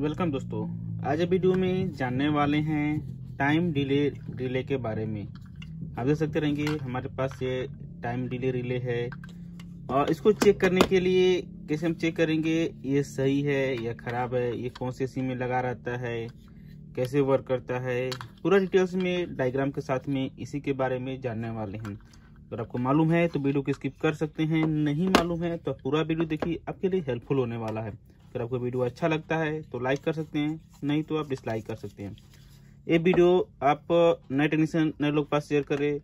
welcome दोस्तों आज video में जानने वाले हैं टाइम डिले रिले के बारे में आप देख सकते रहेंगे हमारे पास ये टाइम डिले रिले है और इसको चेक करने के लिए कैसे हम चेक करेंगे ये सही है या ख़राब है ये कौन से सी में लगा रहता है कैसे वर्क करता है पूरा डिटेल्स में डायग्राम के साथ में इसी के बारे में जानने वाले हैं अगर आपको मालूम है तो वीडियो को स्किप कर सकते हैं नहीं मालूम है तो पूरा वीडियो देखिए आपके लिए हेल्पफुल होने वाला है अगर आपको वीडियो अच्छा लगता है तो लाइक कर सकते हैं नहीं तो आप डिसलाइक कर सकते हैं ये वीडियो आप नए टेक्नीशियन नए लोग पास शेयर करें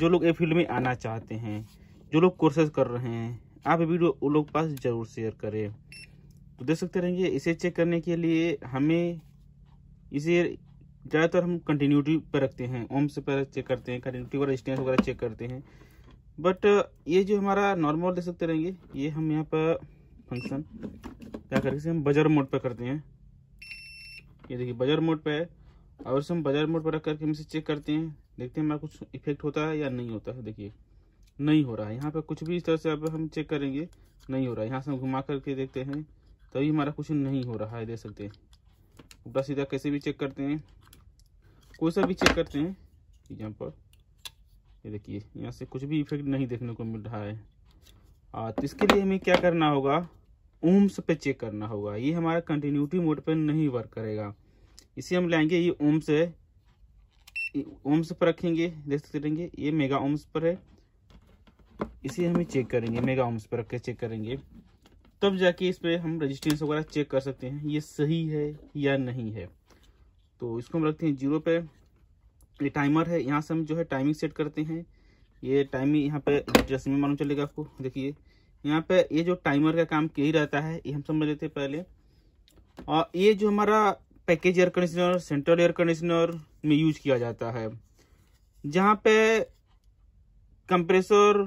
जो लोग ये फील्ड में आना चाहते हैं जो लोग कोर्सेज कर रहे हैं आप ये वीडियो उन लोग पास ज़रूर शेयर करें तो देख सकते रहेंगे इसे चेक करने के लिए हमें इसे ज़्यादातर हम कंटिन्यूटी पर रखते हैं ओम से पर चेक करते हैं कंटिन्यूटी पर रेजिस्टेंस वगैरह चेक करते हैं बट ये जो हमारा नॉर्मल देख सकते रहेंगे ये हम यहाँ पर फंक्शन क्या करके इसे हम बजर मोड पर करते हैं ये देखिए बजर मोड पर है और इसे हम बजर मोड पर रख करके हम इसे चेक करते हैं देखते हैं हमारा कुछ इफेक्ट होता है या नहीं होता है देखिए नहीं हो रहा है यहाँ पर कुछ भी इस तरह से अब हम चेक करेंगे नहीं हो रहा है यहाँ से हम घुमा करके देखते हैं तभी हमारा कुछ नहीं हो रहा है देख सकते हैं उल्टा सीधा कैसे भी चेक करते हैं कोई सा भी चेक करते हैं यहाँ पर ये देखिए यहाँ से कुछ भी इफेक्ट नहीं देखने को मिल रहा है आ, तो इसके लिए हमें क्या करना होगा ओम्स पे चेक करना होगा ये हमारा कंटिन्यूटी मोड पे नहीं वर्क करेगा इसे हम लाएंगे ये ओम्स है ओम्स पर रखेंगे देख सकते ये मेगा ओम्स पर है इसे हमें चेक करेंगे मेगा ओम्स पर रख के चेक करेंगे तब जाके इस पर हम रजिस्टेंस वगैरह चेक कर सकते हैं ये सही है या नहीं है तो इसको हम रखते हैं जीरो पे ये टाइमर है यहाँ से हम जो है टाइमिंग सेट करते हैं ये टाइमिंग यहाँ पे जैसे में मालूम चलेगा आपको देखिए यहाँ पे ये जो टाइमर का काम यही रहता है ये हम समझ लेते हैं पहले और ये जो हमारा package air conditioner central air conditioner में यूज किया जाता है जहाँ पे कंप्रेसर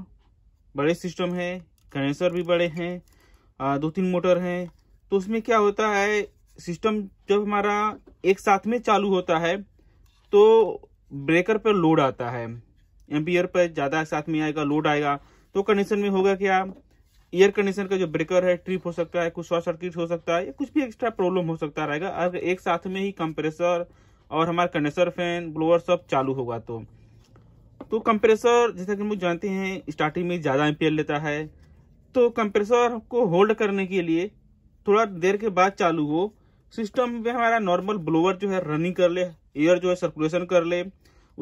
बड़े सिस्टम है कंडेंसर भी बड़े हैं दो तीन मोटर हैं तो उसमें क्या होता है सिस्टम जब हमारा एक साथ में चालू होता है तो ब्रेकर पर लोड आता है एम्पियर पर ज़्यादा साथ में आएगा लोड आएगा तो कंडीशन में होगा क्या एयर कंडीशन का जो ब्रेकर है ट्रिप हो सकता है कुछ शॉर्ट सर्किट हो सकता है या कुछ भी एक्स्ट्रा प्रॉब्लम हो सकता रहेगा अगर एक साथ में ही कंप्रेसर और हमारा कंडेंसर फैन ब्लोअर सब चालू होगा तो तो कंप्रेसर जैसा कि हम लोग जानते हैं स्टार्टिंग में ज़्यादा एम लेता है तो कंप्रेसर को होल्ड करने के लिए थोड़ा देर के बाद चालू हो सिस्टम में हमारा नॉर्मल ब्लोअर जो है रनिंग कर ले एयर जो है सर्कुलेशन कर ले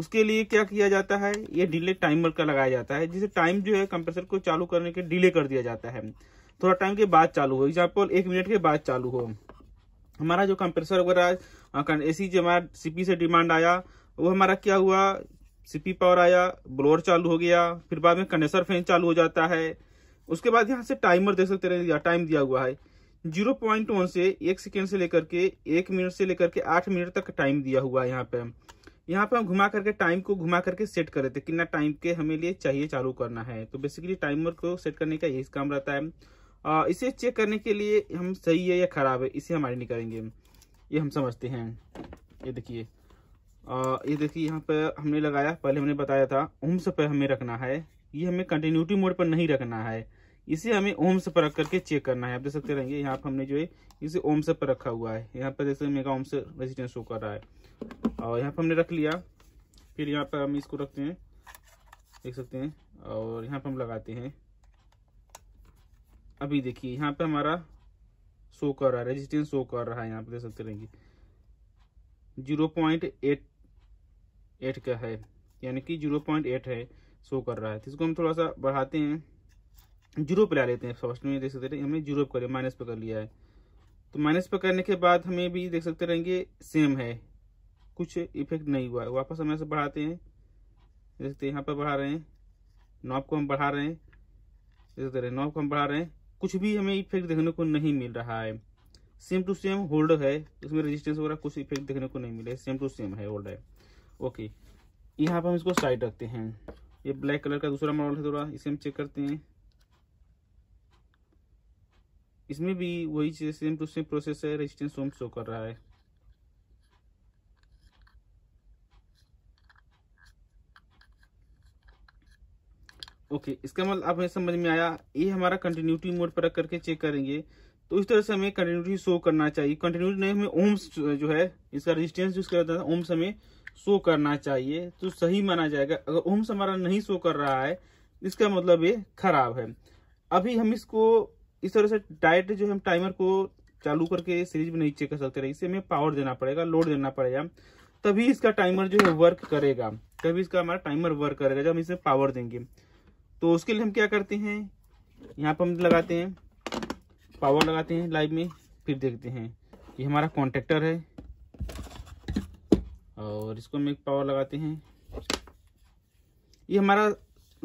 उसके लिए क्या किया जाता है ये डिले टाइमर का लगाया जाता है जिसे टाइम जो है कंप्रेसर को चालू करने के डिले कर दिया जाता है थोड़ा टाइम के बाद चालू हो एग्जाम्पल एक मिनट के बाद चालू हो हमारा जो कंप्रेसर वगैरह ए सी जो हमारा सीपी से डिमांड आया वो हमारा क्या हुआ सीपी पावर आया ब्लोअर चालू हो गया फिर बाद में कंडेंसर फैन चालू हो जाता है उसके बाद यहाँ से टाइमर देख सकते रहे टाइम दिया हुआ है जीरो पॉइंट वन से एक सेकेंड से लेकर के एक मिनट से लेकर के आठ मिनट तक टाइम दिया हुआ है यहाँ पे यहाँ पे हम घुमा करके टाइम को घुमा करके सेट कर रहे थे कितना टाइम के हमें लिए चाहिए चालू करना है तो बेसिकली टाइमर को सेट करने का यही काम रहता है आ, इसे चेक करने के लिए हम सही है या खराब है इसे हमारे नहीं करेंगे ये हम समझते हैं ये देखिए ये देखिए यहाँ पर हमने लगाया पहले हमने बताया था ओम्स पर हमें रखना है ये हमें कंटिन्यूटी मोड पर नहीं रखना है इसे हमें ओम्स पर रख करके चेक करना है आप देख सकते रहेंगे यहाँ पर हमने जो है इसे ओम्स पर रखा हुआ है यहाँ पर जैसे मेगा ओम्स रेजिस्टेंस शो कर रहा है और यहाँ पे हमने रख लिया फिर यहाँ पर हम इसको रखते हैं देख सकते हैं और यहाँ पर हम लगाते हैं अभी देखिए यहाँ पे हमारा शो कर रहा है रेजिस्टेंस शो कर रहा है यहाँ पे देख सकते रहेंगे जीरो पॉइंट एट एट का है यानी कि जीरो पॉइंट एट है शो कर रहा है तो इसको हम थोड़ा सा बढ़ाते हैं जीरो पे ला लेते हैं फर्स्ट में देख सकते रहेंगे हमने जीरो पे कर माइनस पे कर लिया है तो माइनस पे करने के बाद हमें भी देख सकते रहेंगे सेम है कुछ इफेक्ट नहीं हुआ है वापस हम ऐसे बढ़ाते हैं देखते यहाँ पर बढ़ा रहे हैं नॉब को हम बढ़ा रहे हैं देखते रहे नॉब को हम बढ़ा रहे हैं कुछ भी हमें इफेक्ट देखने को नहीं मिल रहा है सेम टू सेम होल्ड है इसमें रेजिस्टेंस वगैरह कुछ इफेक्ट देखने को नहीं मिले सेम टू सेम है होल्ड है ओके यहाँ पर हम इसको साइड रखते हैं ये ब्लैक कलर का दूसरा मॉडल है थोड़ा इसे हम चेक करते हैं इसमें भी वही चीज सेम टू सेम प्रोसेस है रेजिस्टेंस होम शो कर रहा है ओके इसका मतलब आप समझ में आया ये हमारा कंटिन्यूटी मोड पर रख करके चेक करेंगे तो इस तरह से हमें कंटिन्यूटी शो करना चाहिए कंटिन्यूटी नहीं हमें ओम्स जो है इसका रेजिस्टेंस यूज करता था ओम्स हमें शो करना चाहिए तो सही माना जाएगा अगर ओम्स हमारा नहीं शो कर रहा है इसका मतलब ये खराब है अभी हम इसको इस तरह से डायरेक्ट जो हम टाइमर को चालू करके सीरीज में नहीं चेक कर सकते इसे हमें पावर देना पड़ेगा लोड देना पड़ेगा तभी इसका टाइमर जो है वर्क करेगा तभी इसका हमारा टाइमर वर्क करेगा जब हम इसे पावर देंगे तो उसके लिए हम क्या करते हैं यहाँ पर हम लगाते हैं पावर लगाते हैं लाइव में फिर देखते हैं ये हमारा कॉन्ट्रेक्टर है और इसको हम एक पावर लगाते हैं ये हमारा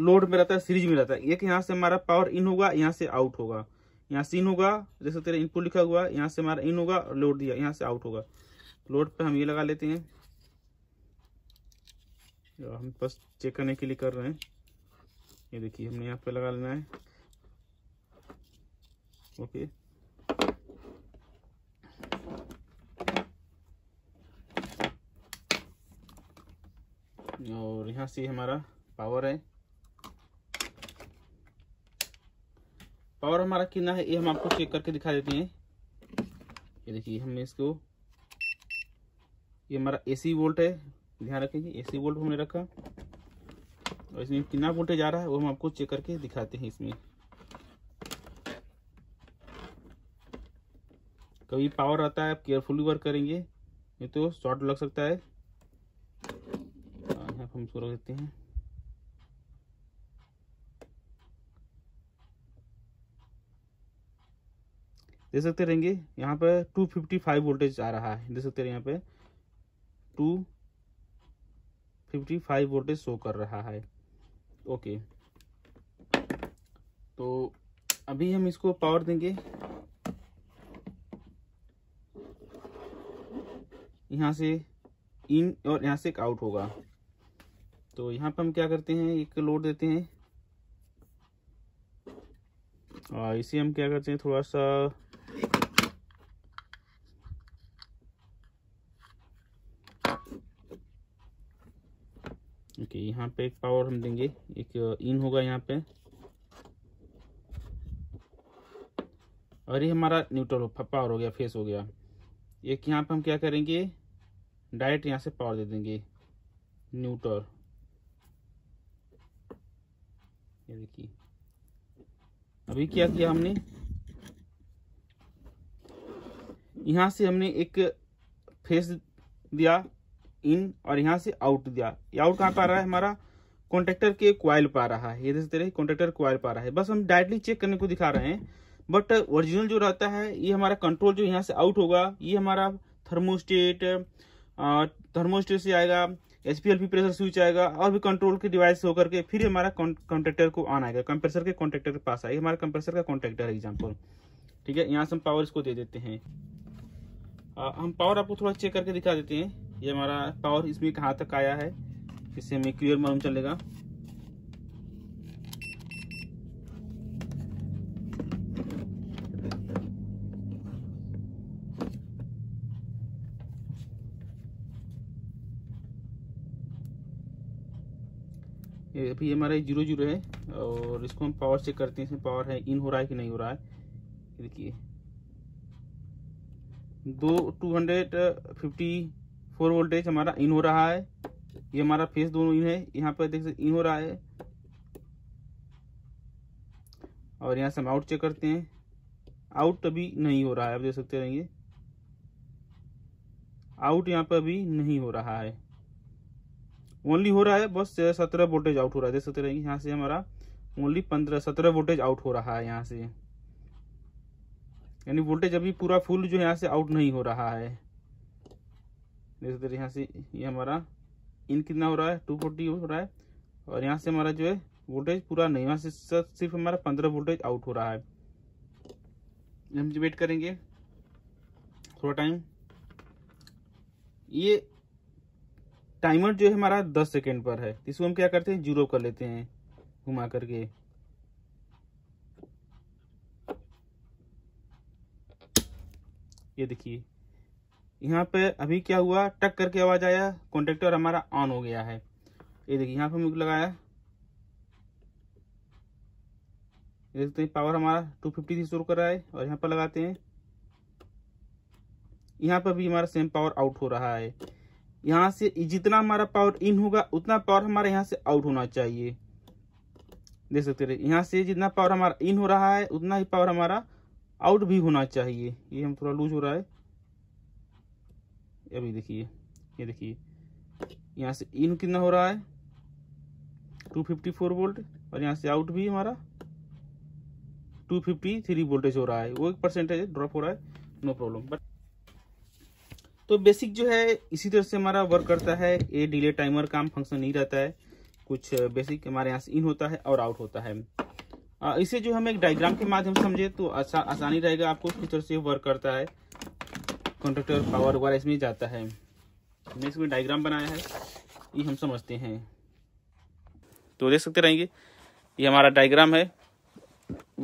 लोड में रहता है सीरीज में रहता है एक यहाँ से हमारा पावर इन होगा यहाँ से आउट होगा यहाँ से इन होगा जैसे तेरा इनपुट लिखा हुआ है यहाँ से हमारा इन होगा और लोड दिया यहाँ से आउट होगा लोड पे हम ये लगा लेते हैं हम बस चेक करने के लिए कर रहे हैं ये देखिए हमने यहाँ पे लगा लेना है ओके और यहाँ से हमारा पावर है पावर हमारा कितना है ये हम आपको चेक करके दिखा देते हैं ये देखिए हमने इसको ये हमारा एसी वोल्ट है ध्यान रखेंगे एसी वोल्ट हमने रखा और इसमें कितना वोल्टेज आ रहा है वो हम आपको चेक करके दिखाते हैं इसमें कभी पावर आता है आप केयरफुली वर्क करेंगे नहीं तो शॉर्ट लग सकता है हाँ, यहाँ हम इसको रख देते हैं देख सकते रहेंगे यहाँ पे 255 वोल्टेज आ रहा है देख सकते रहे यहाँ पे 255 वोल्टेज शो कर रहा है ओके तो अभी हम इसको पावर देंगे यहाँ से इन और यहाँ से एक आउट होगा तो यहाँ पर हम क्या करते हैं एक लोड देते हैं और इसे हम क्या करते हैं थोड़ा सा देखिए यहाँ पे एक पावर हम देंगे एक इन uh, होगा यहाँ पे और ये हमारा न्यूट्रल हो पावर हो गया फेस हो गया एक यहाँ पे हम क्या करेंगे डायरेक्ट यहाँ से पावर दे देंगे न्यूट्रल ये देखिए अभी क्या किया हमने यहाँ से हमने एक फेस दिया इन और यहाँ से आउट दिया ये आउट कहाँ पर आ रहा है हमारा कॉन्ट्रेक्टर के क्वाइल पर आ रहा है ये देखते रहे कॉन्ट्रेक्टर क्वाइल पर आ रहा है बस हम डायरेक्टली चेक करने को दिखा रहे हैं बट ओरिजिनल जो रहता है ये हमारा कंट्रोल जो यहाँ से आउट होगा ये हमारा थर्मोस्टेट थर्मोस्टेट से आएगा एस पी प्रेशर स्विच आएगा और भी कंट्रोल के डिवाइस होकर के फिर हमारा कॉन्ट्रेक्टर को आना आएगा कंप्रेसर के कॉन्ट्रेक्टर के पास आएगा हमारा कंप्रेसर का कॉन्ट्रेक्टर एग्जाम्पल ठीक है यहाँ से हम पावर इसको दे देते हैं हम पावर आपको थोड़ा चेक करके दिखा देते हैं ये हमारा पावर इसमें कहाँ तक आया है इससे हमें क्लियर मालूम चलेगा अभी हमारा जीरो जीरो है और इसको हम पावर चेक करते हैं इसमें पावर है इन हो रहा है कि नहीं हो रहा है देखिए दो two hundred fifty four voltage हमारा इन हो रहा है ये हमारा फेस दोनों इन है यहाँ पर देख सकते इन हो रहा है और यहाँ से हम आउट चेक करते हैं आउट अभी नहीं हो रहा है आप देख सकते रहेंगे आउट यहाँ पर अभी नहीं हो रहा है ओनली हो रहा है बस सत्रह वोल्टेज आउट हो रहा है देख सकते रहेंगे यहाँ से हमारा ओनली पंद्रह सत्रह वोल्टेज आउट हो रहा है यहाँ से यानी वोल्टेज अभी पूरा फुल जो यहाँ से आउट नहीं हो रहा है जैसे तरह यहाँ से ये यह हमारा इन कितना हो रहा है टू फोर्टी हो रहा है और यहाँ से हमारा जो है वोल्टेज पूरा नहीं यहाँ से सिर्फ हमारा पंद्रह वोल्टेज आउट हो रहा है हम वेट करेंगे थोड़ा टाइम ये टाइमर जो है हमारा दस सेकेंड पर है इसको हम क्या करते हैं जीरो कर लेते हैं घुमा करके ये देखिए यहाँ पे अभी क्या हुआ टक करके आवाज़ आया कॉन्ट्रेक्टर हमारा ऑन हो गया है ये देखिए यहाँ पे हमने लगाया देखते हैं पावर हमारा 250 फिफ्टी से शुरू कर रहा है और यहाँ पर लगाते हैं यहाँ पर भी हमारा सेम पावर आउट हो रहा है यहाँ से जितना हमारा पावर इन होगा उतना पावर हमारा यहाँ से आउट होना चाहिए देख सकते रहे यहाँ से जितना पावर हमारा इन हो रहा है उतना ही पावर हमारा आउट भी होना चाहिए ये हम थोड़ा लूज हो रहा है अभी देखिए ये देखिए यहाँ से इन कितना हो रहा है 254 वोल्ट और यहाँ से आउट भी हमारा 253 वोल्टेज हो रहा है वो एक परसेंटेज ड्रॉप हो रहा है नो प्रॉब्लम बट तो बेसिक जो है इसी तरह से हमारा वर्क करता है ये डिले टाइमर काम फंक्शन नहीं रहता है कुछ बेसिक हमारे यहाँ से इन होता है और आउट होता है इसे जो हम एक डायग्राम के माध्यम से समझे तो आसा, आसानी रहेगा आपको तरह से वर्क करता है कॉन्ट्रेक्टर पावर वगैरह इसमें जाता है हमने इसमें डायग्राम बनाया है ये हम समझते हैं तो देख सकते रहेंगे ये हमारा डायग्राम है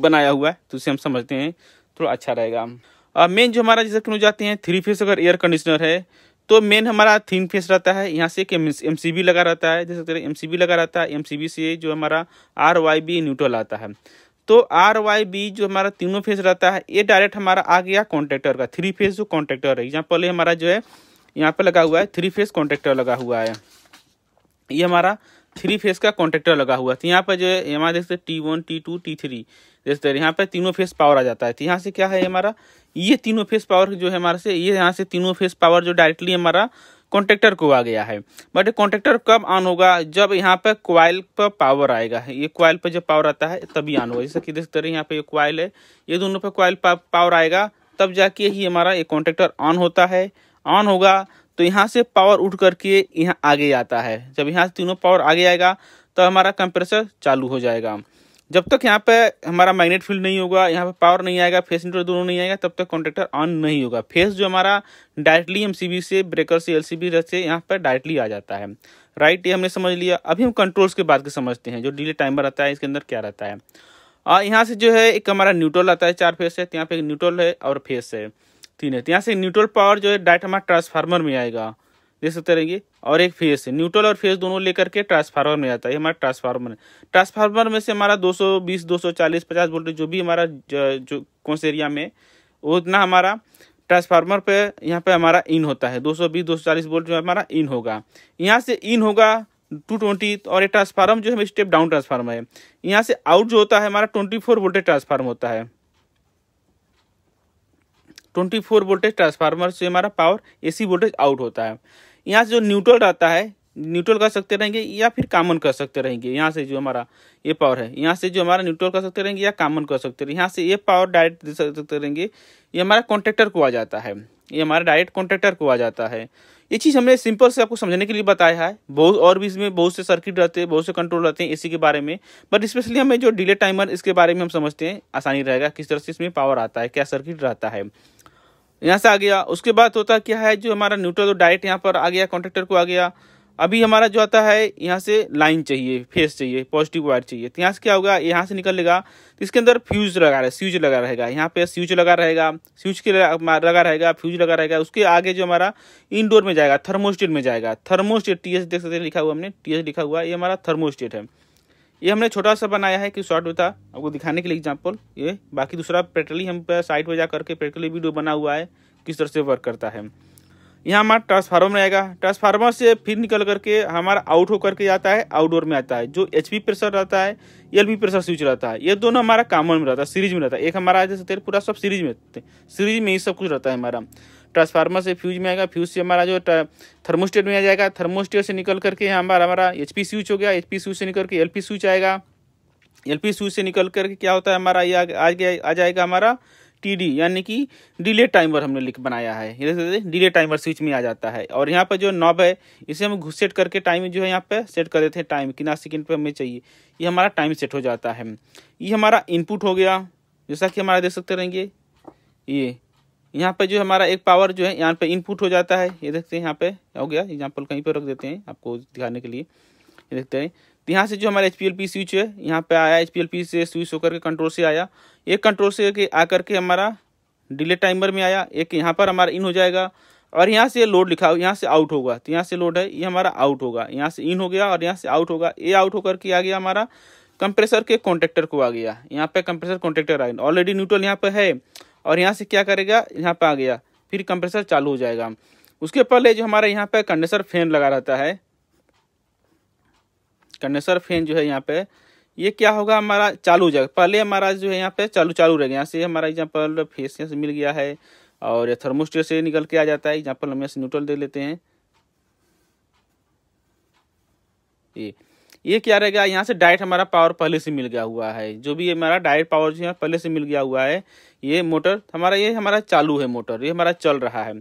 बनाया हुआ है तो इसे हम समझते हैं थोड़ा अच्छा रहेगा मेन जो हमारा जैसे क्यों जाते हैं थ्री फेस अगर एयर कंडीशनर है तो मेन हमारा थीन फेस रहता है यहाँ से एक एम सी बी लगा रहता है जैसे एम सी बी लगा रहता है एम सी बी से जो हमारा आर वाई बी न्यूट्रल आता है तो आर वाई बी जो हमारा तीनों फेज रहता है ये डायरेक्ट हमारा आ गया कॉन्ट्रेक्टर का थ्री फेज जो कॉन्ट्रेक्टर है यहाँ पहले हमारा जो है यहाँ पर लगा हुआ है थ्री फेज कॉन्ट्रेक्टर लगा हुआ है ये हमारा थ्री फेज का कॉन्ट्रेक्टर लगा हुआ है तो यहाँ पर जो है यहाँ देखते T one T two T three इस तरह यहाँ पर तीनों फेस पावर आ जाता है तो यहाँ से क्या है हमारा ये तीनों फेस पावर जो है हमारे से ये यहाँ से तीनों फेस पावर जो डायरेक्टली हमारा कॉन्ट्रेक्टर को आ गया है बट कॉन्ट्रेक्टर कब ऑन होगा जब यहाँ पर क्वाइल पर पावर आएगा ये क्वाइल पर जब पावर आता है तभी ऑन होगा जैसे कि देख रहे यहाँ पे ये क्वाइल है ये दोनों पर क्वाइल पावर आएगा तब जाके ही हमारा ये कॉन्ट्रेक्टर ऑन होता है ऑन होगा तो यहाँ से पावर उठ करके यहाँ आगे आता है जब यहाँ से तीनों पावर आगे आएगा तो हमारा कंप्रेसर चालू हो जाएगा जब तक यहाँ पे हमारा मैग्नेट फील्ड नहीं होगा यहाँ पे पावर नहीं आएगा फेस इंटर दोनों नहीं आएगा तब तक कॉन्ट्रेक्टर ऑन नहीं होगा फेस जो हमारा डायरेक्टली एम से ब्रेकर से एल से यहाँ पर डायरेक्टली आ जाता है राइट ये हमने समझ लिया अभी हम कंट्रोल्स के बाद के समझते हैं जो डिले टाइमर रहता है इसके अंदर क्या रहता है और यहाँ से जो है एक हमारा न्यूट्रल आता है चार फेस है तो यहाँ पे एक न्यूट्रल है और फेस है तीन है तो यहाँ से न्यूट्रल पावर जो है डायरेक्ट हमारा ट्रांसफार्मर में आएगा देख सकते रहेंगे और एक फेस है न्यूट्रल और फेस दोनों लेकर के ट्रांसफार्मर में आता है हमारा ट्रांसफार्मर है ट्रांसफार्मर में से हमारा 220 240 50 वोल्ट जो भी हमारा जो कौन से एरिया में वो उतना हमारा ट्रांसफार्मर पे यहाँ पे हमारा इन होता है 220 240 वोल्ट जो हमारा इन होगा यहाँ से इन होगा टू और ये ट्रांसफार्मर जो है स्टेप डाउन ट्रांसफार्मर है यहाँ से आउट जो होता है हमारा ट्वेंटी वोल्टेज ट्रांसफार्मर होता है ट्वेंटी फोर वोल्टेज ट्रांसफार्मर से हमारा पावर एसी वोल्टेज आउट होता है यहाँ से जो न्यूट्रल रहता है न्यूट्रल कर सकते रहेंगे या फिर कामन कर सकते रहेंगे यहाँ से जो हमारा ये पावर है यहाँ से जो हमारा न्यूट्रल कर सकते रहेंगे या कामन कर सकते रहेंगे यहाँ से ये पावर डायरेक्ट दे सकते रहेंगे ये हमारा कॉन्ट्रेक्टर को आ जाता है ये हमारा डायरेक्ट कॉन्ट्रेक्टर को आ जाता है ये चीज़ हमने सिंपल से आपको समझने के लिए बताया है बहुत और भी इसमें बहुत से सर्किट रहते हैं बहुत से कंट्रोल रहते हैं एसी के बारे में बट स्पेशली हमें जो डिले टाइमर इसके बारे में हम समझते हैं आसानी रहेगा किस तरह से इसमें पावर आता है क्या सर्किट रहता है यहाँ से आ गया उसके बाद होता क्या है जो हमारा न्यूट्रल तो डायरेक्ट यहाँ पर आ गया कॉन्ट्रेक्टर को आ गया अभी हमारा जो आता है यहाँ से लाइन चाहिए फेस चाहिए पॉजिटिव वायर चाहिए तो यहाँ से क्या होगा यहाँ से निकलेगा तो इसके अंदर फ्यूज लगा रहे स्विच लगा रहेगा यहाँ पे स्विच लगा रहेगा स्विच के लगा रहेगा फ्यूज लगा रहेगा उसके आगे जो हमारा इंडोर में जाएगा थर्मोस्टेट में जाएगा थर्मोस्टेट टी देख सकते हैं लिखा हुआ हमने टी एस लिखा हुआ ये हमारा थर्मोस्टेट है ये हमने छोटा सा बनाया है कि शॉर्ट होता आपको दिखाने के लिए एग्जाम्पल ये बाकी दूसरा पेट्रली हम साइट पर जा करके पेट्रली वीडियो बना हुआ है किस तरह से वर्क करता है यहाँ हमारा ट्रांसफार्मर आएगा ट्रांसफार्मर से फिर निकल करके हमारा आउट होकर के जाता है आउटडोर में आता है जो एच प्रेशर रहता है एल प्रेशर स्विच रहता है ये दोनों हमारा कामन में रहता है सीरीज में रहता है एक हमारा जैसे पूरा सब सीरीज में सीरीज में ही सब कुछ रहता है हमारा ट्रांसफार्मर से फ्यूज में आएगा फ्यूज से हमारा जो थर्मोस्टेट में आ जाएगा थर्मोस्टेट से निकल करके हमारा हमारा एच स्विच हो गया एच स्विच से निकल के एल स्विच आएगा एल स्विच से निकल करके क्या होता है हमारा ये आ गया आ जाएगा हमारा डी यानी कि डिले टाइमर हमने लिख बनाया है डिले टाइमर स्विच में आ जाता है और यहाँ पर जो नॉब है इसे हम सेट करके टाइम जो है यहाँ पे सेट कर देते हैं टाइम कितना सेकंड पे हमें चाहिए ये हमारा टाइम सेट हो जाता है ये हमारा इनपुट हो गया जैसा कि हमारा देख सकते रहेंगे ये यहाँ पे जो हमारा एक पावर जो है यहाँ पे इनपुट हो जाता है ये देखते हैं यहाँ पे हो गया एग्जाम्पल कहीं पे रख देते हैं आपको दिखाने के लिए ये देखते हैं तो यहाँ से जो हमारा एच पी स्विच है यहाँ पे आया एच पी से स्विच होकर के कंट्रोल से आया एक कंट्रोल से के आकर के हमारा डिले टाइमर में आया एक यहाँ पर हमारा इन हो जाएगा और यहाँ से लोड लिखा हो यहाँ से आउट होगा तो यहाँ से लोड है ये हमारा आउट होगा यहाँ से इन हो गया और यहाँ से आउट होगा ये आउट होकर के आ गया हमारा कंप्रेसर के कॉन्टेक्टर को आ गया यहाँ पे कंप्रेसर कॉन्टेक्टर आ गया ऑलरेडी न्यूट्रल यहाँ पे है और यहाँ से क्या करेगा यहाँ पर आ गया फिर कंप्रेसर चालू हो जाएगा उसके पहले जो हमारा यहाँ पर कंडेंसर फैन लगा रहता है कंडेंसर फैन जो है यहाँ पे ये क्या होगा हमारा चालू हो जाएगा पहले हमारा जो है यहाँ पे चालू चालू रहेगा यहाँ से हमारा एग्जाम्पल फेस यहाँ से मिल गया है और ये थर्मोस्टेट से निकल के आ जाता है एग्जाम्पल हम यहाँ से न्यूट्रल दे लेते हैं ये ये क्या रहेगा यहाँ से डायरेक्ट हमारा पावर पहले से मिल गया हुआ है जो भी हमारा डायरेक्ट पावर जो है पहले से मिल गया हुआ है ये मोटर हमारा ये हमारा चालू है मोटर ये हमारा चल रहा है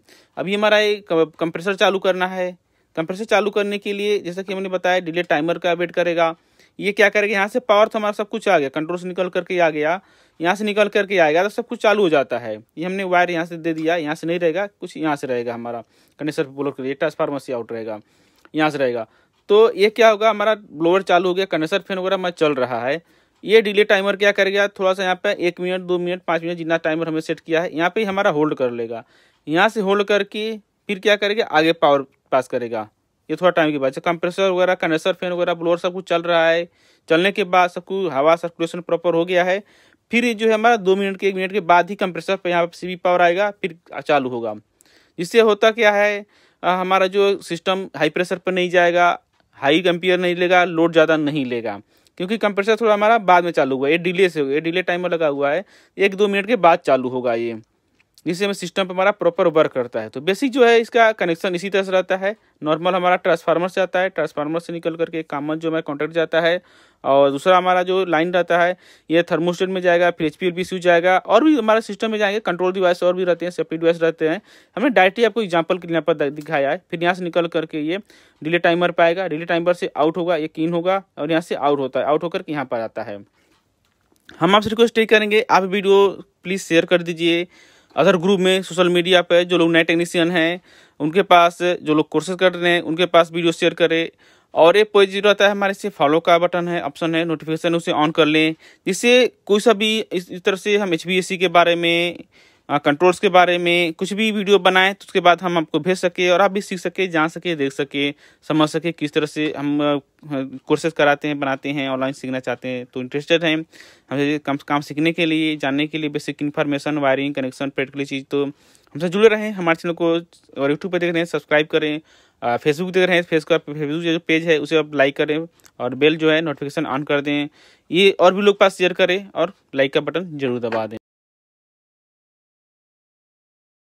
अभी हमारा ये कंप्रेसर चालू करना है कंप्रेसर चालू करने के लिए जैसा कि हमने बताया डिले टाइमर का वेट करेगा ये क्या करेगा यहाँ से पावर तो हमारा सब कुछ आ गया कंट्रोल से निकल करके आ गया यहाँ से निकल करके आएगा तो सब कुछ चालू हो जाता है ये हमने वायर यहाँ से दे दिया यहाँ से नहीं रहेगा कुछ यहाँ से रहेगा हमारा कंडेंसर ब्लोअर के लिए ट्रांसफार्मर से आउट रहेगा यहाँ से रहेगा तो ये क्या होगा हमारा ब्लोअर चालू हो गया कंडेंसर फैन वगैरह हमारा चल रहा है ये डिले टाइमर क्या करेगा थोड़ा सा यहाँ पे एक मिनट दो मिनट पाँच मिनट जितना टाइमर हमें सेट किया है यहाँ पे हमारा होल्ड कर लेगा यहाँ से होल्ड करके फिर क्या करेगा आगे पावर पास करेगा ये थोड़ा टाइम के बाद कंप्रेसर वगैरह कंडेसर फैन वगैरह ब्लोअर सब कुछ चल रहा है चलने के बाद सब कुछ हवा सर्कुलेशन प्रॉपर हो गया है फिर जो है हमारा दो मिनट के एक मिनट के बाद ही कंप्रेसर पर यहाँ पर सी पावर आएगा फिर चालू होगा जिससे होता क्या है हमारा जो सिस्टम हाई प्रेशर पर नहीं जाएगा हाई कंपेयर नहीं लेगा लोड ज़्यादा नहीं लेगा क्योंकि कंप्रेसर थोड़ा हमारा बाद में चालू हुआ है ये डिले से हो ये डिले टाइमर लगा हुआ है एक दो मिनट के बाद चालू होगा ये जिससे हमें सिस्टम पर हमारा प्रॉपर वर्क करता है तो बेसिक जो है इसका कनेक्शन इसी तरह से रहता है नॉर्मल हमारा ट्रांसफार्मर से आता है ट्रांसफार्मर से निकल करके कामन जो हमारा कॉन्टैक्ट जाता है और दूसरा हमारा जो लाइन रहता है ये थर्मोस्टेट में जाएगा फिर एच पी यू जाएगा और भी हमारा सिस्टम में जाएंगे कंट्रोल डिवाइस और भी रहते हैं सेफ्टी डिवाइस रहते हैं हमने डायरेक्टली आपको एग्जाम्पल के यहाँ पर दिखाया है फिर यहाँ से निकल करके ये डिले टाइमर पर आएगा डिले टाइमर से आउट होगा ये किन होगा और यहाँ से आउट होता है आउट होकर के यहाँ पर आता है हम आपसे रिक्वेस्ट यही करेंगे आप वीडियो प्लीज़ शेयर कर दीजिए अदर ग्रुप में सोशल मीडिया पर जो लोग नए टेक्नीशियन हैं उनके पास जो लोग कोर्सेज कर रहे हैं उनके पास वीडियो शेयर करें और एक पॉइंट जीरो आता है हमारे से फॉलो का बटन है ऑप्शन है नोटिफिकेशन उसे ऑन कर लें जिससे कोई सा भी इस तरह से हम एच के बारे में कंट्रोल्स के बारे में कुछ भी वीडियो बनाएं तो उसके बाद हम आपको भेज सके और आप भी सीख सके जान सके देख सके समझ सके किस तरह से हम कोर्सेज कराते हैं बनाते हैं ऑनलाइन सीखना चाहते हैं तो इंटरेस्टेड हैं हमसे कम काम सीखने के लिए जानने के लिए basic information wiring connection practically चीज़ तो हमसे जुड़े रहें हमारे चैनल को और यूट्यूब पर देख रहे हैं सब्सक्राइब करें फेसबुक देख रहे हैं फेस का फेसबुक जो पेज है उसे आप लाइक करें और बेल जो है नोटिफिकेशन ऑन कर दें ये और भी लोग पास शेयर करें और लाइक का बटन जरूर दबा दें